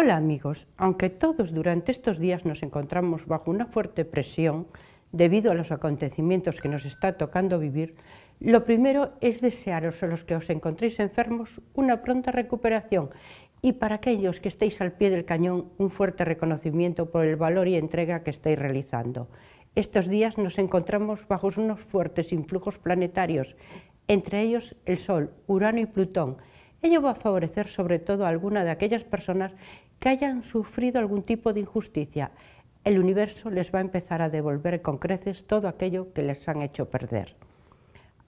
Hola amigos, aunque todos durante estos días nos encontramos bajo una fuerte presión debido a los acontecimientos que nos está tocando vivir, lo primero es desearos a los que os encontréis enfermos una pronta recuperación y para aquellos que estéis al pie del cañón un fuerte reconocimiento por el valor y entrega que estáis realizando. Estos días nos encontramos bajo unos fuertes influjos planetarios, entre ellos el Sol, Urano y Plutón, Ello va a favorecer sobre todo a alguna de aquellas personas que hayan sufrido algún tipo de injusticia. El universo les va a empezar a devolver con creces todo aquello que les han hecho perder.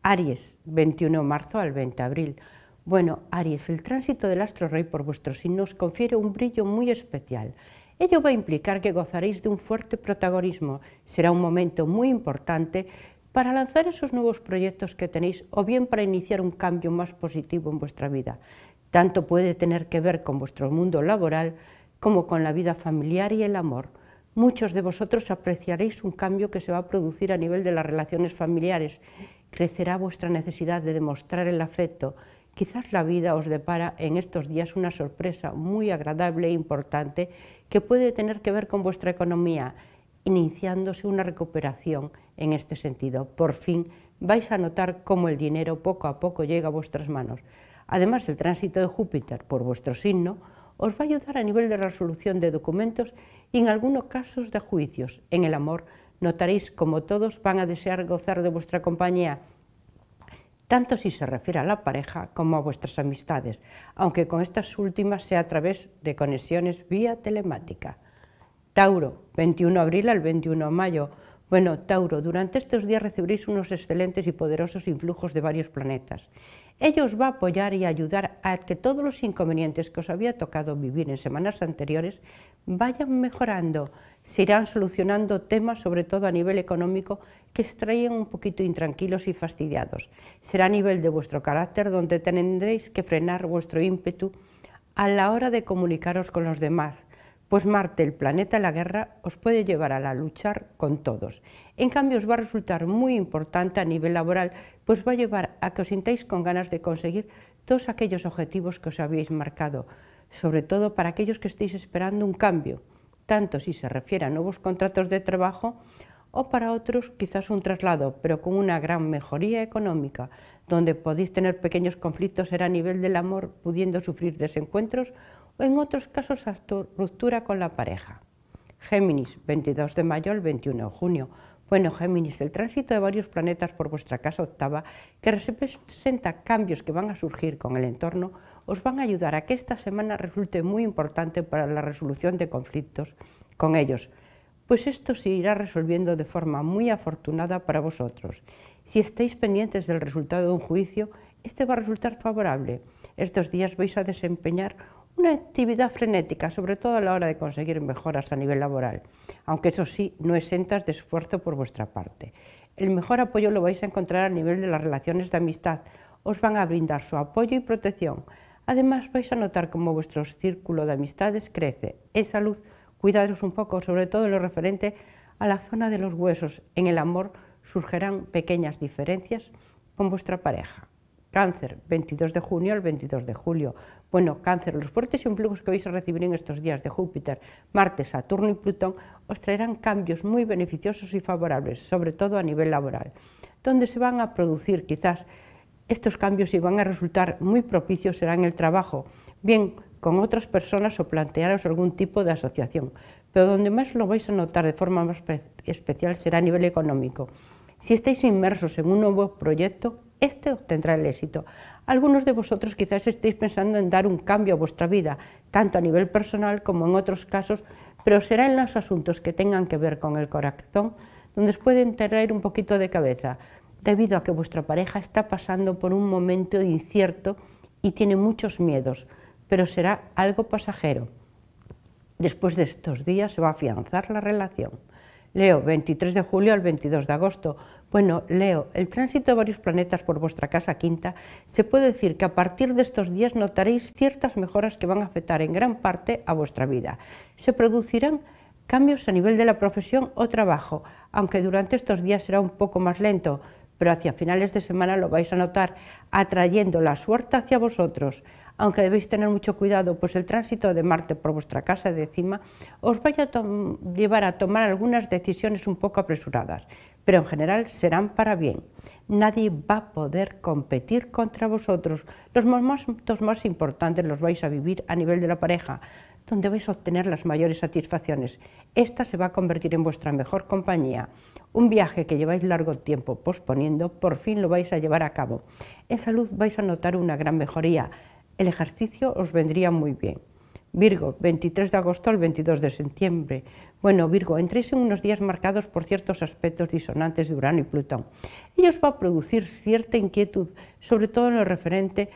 Aries, 21 de marzo al 20 de abril. Bueno, Aries, el tránsito del astro rey por vuestro signo os confiere un brillo muy especial. Ello va a implicar que gozaréis de un fuerte protagonismo. Será un momento muy importante para lanzar esos nuevos proyectos que tenéis o bien para iniciar un cambio más positivo en vuestra vida. Tanto puede tener que ver con vuestro mundo laboral como con la vida familiar y el amor. Muchos de vosotros apreciaréis un cambio que se va a producir a nivel de las relaciones familiares. Crecerá vuestra necesidad de demostrar el afecto. Quizás la vida os depara en estos días una sorpresa muy agradable e importante que puede tener que ver con vuestra economía iniciándose una recuperación en este sentido. Por fin vais a notar cómo el dinero poco a poco llega a vuestras manos. Además, el tránsito de Júpiter por vuestro signo os va a ayudar a nivel de resolución de documentos y en algunos casos de juicios. En el amor notaréis como todos van a desear gozar de vuestra compañía, tanto si se refiere a la pareja como a vuestras amistades, aunque con estas últimas sea a través de conexiones vía telemática. Tauro, 21 de abril al 21 de mayo. Bueno, Tauro, durante estos días recibiréis unos excelentes y poderosos influjos de varios planetas. Ellos va a apoyar y ayudar a que todos los inconvenientes que os había tocado vivir en semanas anteriores vayan mejorando, se irán solucionando temas, sobre todo a nivel económico, que os traían un poquito intranquilos y fastidiados. Será a nivel de vuestro carácter donde tendréis que frenar vuestro ímpetu a la hora de comunicaros con los demás, pues Marte, el planeta de la guerra, os puede llevar a la luchar con todos. En cambio, os va a resultar muy importante a nivel laboral, pues va a llevar a que os sintáis con ganas de conseguir todos aquellos objetivos que os habéis marcado, sobre todo para aquellos que estéis esperando un cambio, tanto si se refiere a nuevos contratos de trabajo o para otros quizás un traslado, pero con una gran mejoría económica, donde podéis tener pequeños conflictos será a nivel del amor, pudiendo sufrir desencuentros en otros casos hasta ruptura con la pareja. Géminis, 22 de mayo al 21 de junio. Bueno, Géminis, el tránsito de varios planetas por vuestra casa octava, que representa cambios que van a surgir con el entorno, os van a ayudar a que esta semana resulte muy importante para la resolución de conflictos con ellos, pues esto se irá resolviendo de forma muy afortunada para vosotros. Si estáis pendientes del resultado de un juicio, este va a resultar favorable. Estos días vais a desempeñar una actividad frenética, sobre todo a la hora de conseguir mejoras a nivel laboral, aunque eso sí, no exentas de esfuerzo por vuestra parte. El mejor apoyo lo vais a encontrar a nivel de las relaciones de amistad, os van a brindar su apoyo y protección. Además vais a notar cómo vuestro círculo de amistades crece. En salud, cuidaros un poco, sobre todo en lo referente a la zona de los huesos. En el amor surgirán pequeñas diferencias con vuestra pareja. Cáncer, 22 de junio al 22 de julio. Bueno, cáncer, los fuertes influjos que vais a recibir en estos días de Júpiter, Marte, Saturno y Plutón os traerán cambios muy beneficiosos y favorables, sobre todo a nivel laboral, donde se van a producir quizás estos cambios y van a resultar muy propicios será en el trabajo, bien con otras personas o plantearos algún tipo de asociación, pero donde más lo vais a notar de forma más especial será a nivel económico si estáis inmersos en un nuevo proyecto, este obtendrá el éxito. Algunos de vosotros quizás estéis pensando en dar un cambio a vuestra vida, tanto a nivel personal como en otros casos, pero será en los asuntos que tengan que ver con el corazón donde os puede traer un poquito de cabeza, debido a que vuestra pareja está pasando por un momento incierto y tiene muchos miedos, pero será algo pasajero. Después de estos días se va a afianzar la relación. Leo, 23 de julio al 22 de agosto. Bueno, Leo, el tránsito de varios planetas por vuestra casa quinta, se puede decir que a partir de estos días notaréis ciertas mejoras que van a afectar en gran parte a vuestra vida. Se producirán cambios a nivel de la profesión o trabajo, aunque durante estos días será un poco más lento, pero hacia finales de semana lo vais a notar, atrayendo la suerte hacia vosotros aunque debéis tener mucho cuidado, pues el tránsito de Marte por vuestra casa de cima os vaya a llevar a tomar algunas decisiones un poco apresuradas, pero en general serán para bien. Nadie va a poder competir contra vosotros. Los momentos más importantes los vais a vivir a nivel de la pareja, donde vais a obtener las mayores satisfacciones. Esta se va a convertir en vuestra mejor compañía. Un viaje que lleváis largo tiempo posponiendo, por fin lo vais a llevar a cabo. En salud vais a notar una gran mejoría el ejercicio os vendría muy bien. Virgo, 23 de agosto al 22 de septiembre. Bueno, Virgo, entréis en unos días marcados por ciertos aspectos disonantes de Urano y Plutón. Ellos va a producir cierta inquietud, sobre todo en lo referente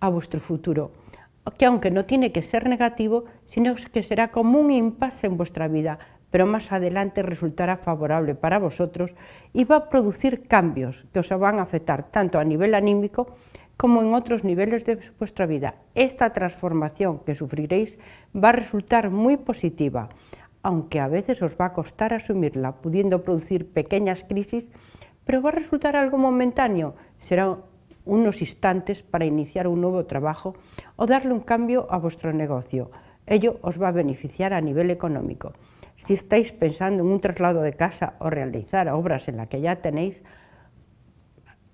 a vuestro futuro, que aunque no tiene que ser negativo, sino que será como un impasse en vuestra vida, pero más adelante resultará favorable para vosotros y va a producir cambios que os van a afectar tanto a nivel anímico como en otros niveles de vuestra vida. Esta transformación que sufriréis va a resultar muy positiva, aunque a veces os va a costar asumirla, pudiendo producir pequeñas crisis, pero va a resultar algo momentáneo. serán unos instantes para iniciar un nuevo trabajo o darle un cambio a vuestro negocio. Ello os va a beneficiar a nivel económico. Si estáis pensando en un traslado de casa o realizar obras en la que ya tenéis,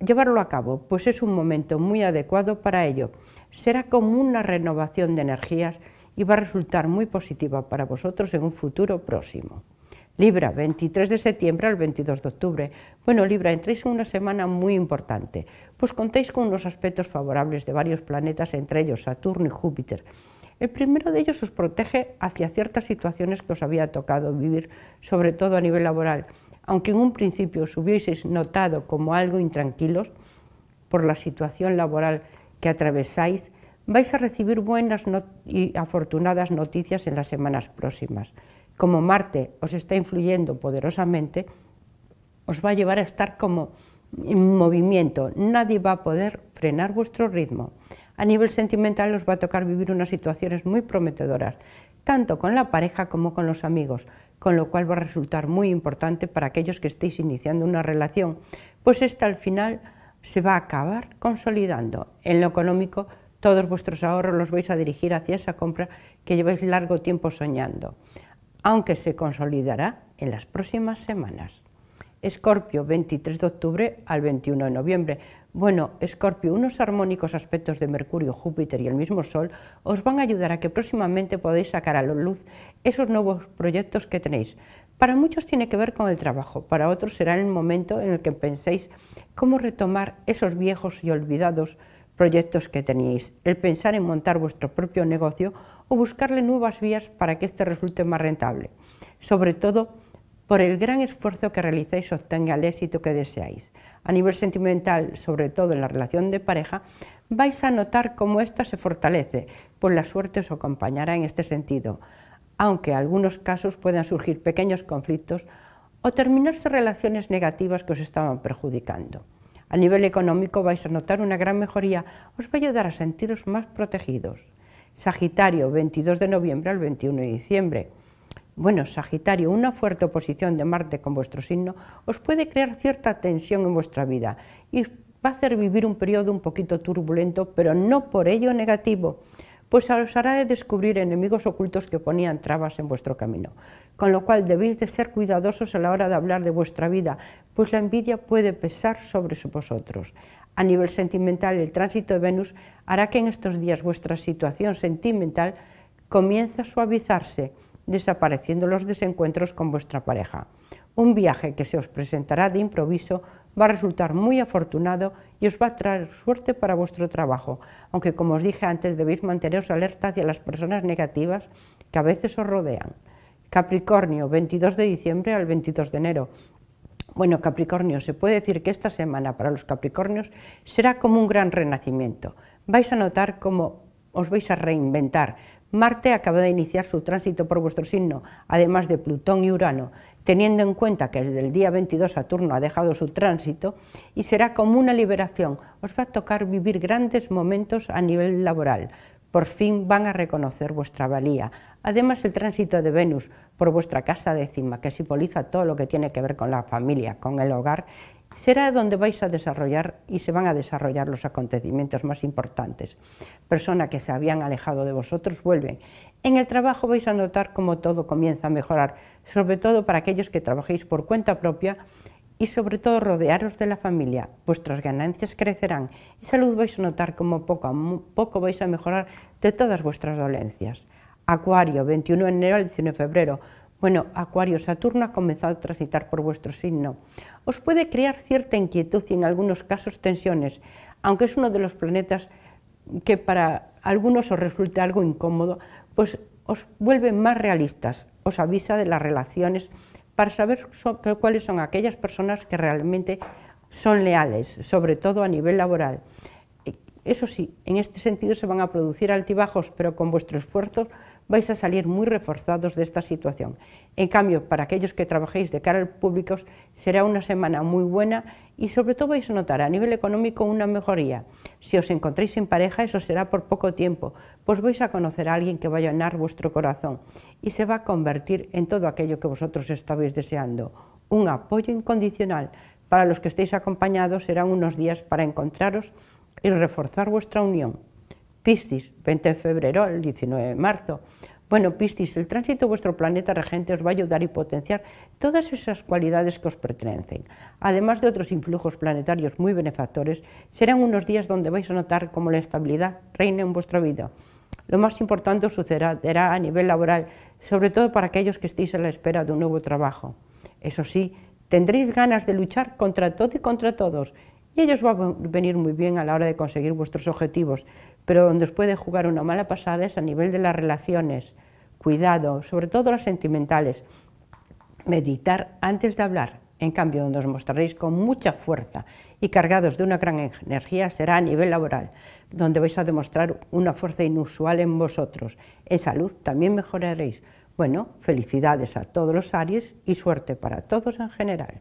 llevarlo a cabo, pues es un momento muy adecuado para ello. Será como una renovación de energías y va a resultar muy positiva para vosotros en un futuro próximo. Libra, 23 de septiembre al 22 de octubre. Bueno, Libra, entréis en una semana muy importante, pues contéis con unos aspectos favorables de varios planetas, entre ellos Saturno y Júpiter. El primero de ellos os protege hacia ciertas situaciones que os había tocado vivir, sobre todo a nivel laboral, aunque en un principio os hubieseis notado como algo intranquilos por la situación laboral que atravesáis, vais a recibir buenas y afortunadas noticias en las semanas próximas. Como Marte os está influyendo poderosamente, os va a llevar a estar como en movimiento, nadie va a poder frenar vuestro ritmo. A nivel sentimental os va a tocar vivir unas situaciones muy prometedoras tanto con la pareja como con los amigos, con lo cual va a resultar muy importante para aquellos que estéis iniciando una relación, pues esta al final se va a acabar consolidando. En lo económico, todos vuestros ahorros los vais a dirigir hacia esa compra que lleváis largo tiempo soñando, aunque se consolidará en las próximas semanas. Escorpio, 23 de octubre al 21 de noviembre. Bueno, Escorpio, unos armónicos aspectos de Mercurio, Júpiter y el mismo Sol os van a ayudar a que próximamente podáis sacar a la luz esos nuevos proyectos que tenéis. Para muchos tiene que ver con el trabajo, para otros será el momento en el que penséis cómo retomar esos viejos y olvidados proyectos que teníais, el pensar en montar vuestro propio negocio o buscarle nuevas vías para que éste resulte más rentable. Sobre todo, por el gran esfuerzo que realizáis obtenga el éxito que deseáis. A nivel sentimental, sobre todo en la relación de pareja, vais a notar cómo ésta se fortalece, pues la suerte os acompañará en este sentido, aunque en algunos casos puedan surgir pequeños conflictos o terminarse relaciones negativas que os estaban perjudicando. A nivel económico vais a notar una gran mejoría, os va a ayudar a sentiros más protegidos. Sagitario, 22 de noviembre al 21 de diciembre. Bueno, Sagitario, una fuerte oposición de Marte con vuestro signo os puede crear cierta tensión en vuestra vida y va a hacer vivir un periodo un poquito turbulento, pero no por ello negativo, pues os hará de descubrir enemigos ocultos que ponían trabas en vuestro camino. Con lo cual debéis de ser cuidadosos a la hora de hablar de vuestra vida, pues la envidia puede pesar sobre vosotros. A nivel sentimental, el tránsito de Venus hará que en estos días vuestra situación sentimental comience a suavizarse, desapareciendo los desencuentros con vuestra pareja. Un viaje que se os presentará de improviso va a resultar muy afortunado y os va a traer suerte para vuestro trabajo, aunque como os dije antes debéis manteneros alerta hacia las personas negativas que a veces os rodean. Capricornio, 22 de diciembre al 22 de enero. Bueno, Capricornio, se puede decir que esta semana para los Capricornios será como un gran renacimiento. Vais a notar cómo os vais a reinventar, Marte acaba de iniciar su tránsito por vuestro signo, además de Plutón y Urano, teniendo en cuenta que desde el día 22 Saturno ha dejado su tránsito, y será como una liberación. Os va a tocar vivir grandes momentos a nivel laboral. Por fin van a reconocer vuestra valía. Además, el tránsito de Venus por vuestra casa décima, que simboliza todo lo que tiene que ver con la familia, con el hogar, será donde vais a desarrollar y se van a desarrollar los acontecimientos más importantes. Personas que se habían alejado de vosotros vuelven. En el trabajo vais a notar cómo todo comienza a mejorar, sobre todo para aquellos que trabajéis por cuenta propia y sobre todo rodearos de la familia. Vuestras ganancias crecerán y salud vais a notar cómo poco a poco vais a mejorar de todas vuestras dolencias. Acuario, 21 de enero al 19 de febrero bueno, Acuario, Saturno ha comenzado a transitar por vuestro signo. Os puede crear cierta inquietud y en algunos casos tensiones, aunque es uno de los planetas que para algunos os resulta algo incómodo, pues os vuelve más realistas, os avisa de las relaciones para saber cuáles son aquellas personas que realmente son leales, sobre todo a nivel laboral. Eso sí, en este sentido se van a producir altibajos, pero con vuestro esfuerzo vais a salir muy reforzados de esta situación. En cambio, para aquellos que trabajéis de cara al público, será una semana muy buena y sobre todo vais a notar a nivel económico una mejoría. Si os encontréis en pareja, eso será por poco tiempo, pues vais a conocer a alguien que va a llenar vuestro corazón y se va a convertir en todo aquello que vosotros estabais deseando. Un apoyo incondicional. Para los que estéis acompañados serán unos días para encontraros y reforzar vuestra unión. Piscis, 20 de febrero al 19 de marzo. Bueno, Piscis, el tránsito de vuestro planeta regente os va a ayudar y potenciar todas esas cualidades que os pertenecen. Además de otros influjos planetarios muy benefactores, serán unos días donde vais a notar cómo la estabilidad reina en vuestra vida. Lo más importante sucederá a nivel laboral, sobre todo para aquellos que estéis a la espera de un nuevo trabajo. Eso sí, tendréis ganas de luchar contra todo y contra todos, y ellos va a venir muy bien a la hora de conseguir vuestros objetivos, pero donde os puede jugar una mala pasada es a nivel de las relaciones, cuidado, sobre todo las sentimentales, meditar antes de hablar, en cambio, donde os mostraréis con mucha fuerza y cargados de una gran energía será a nivel laboral, donde vais a demostrar una fuerza inusual en vosotros. En salud también mejoraréis. Bueno, felicidades a todos los Aries y suerte para todos en general.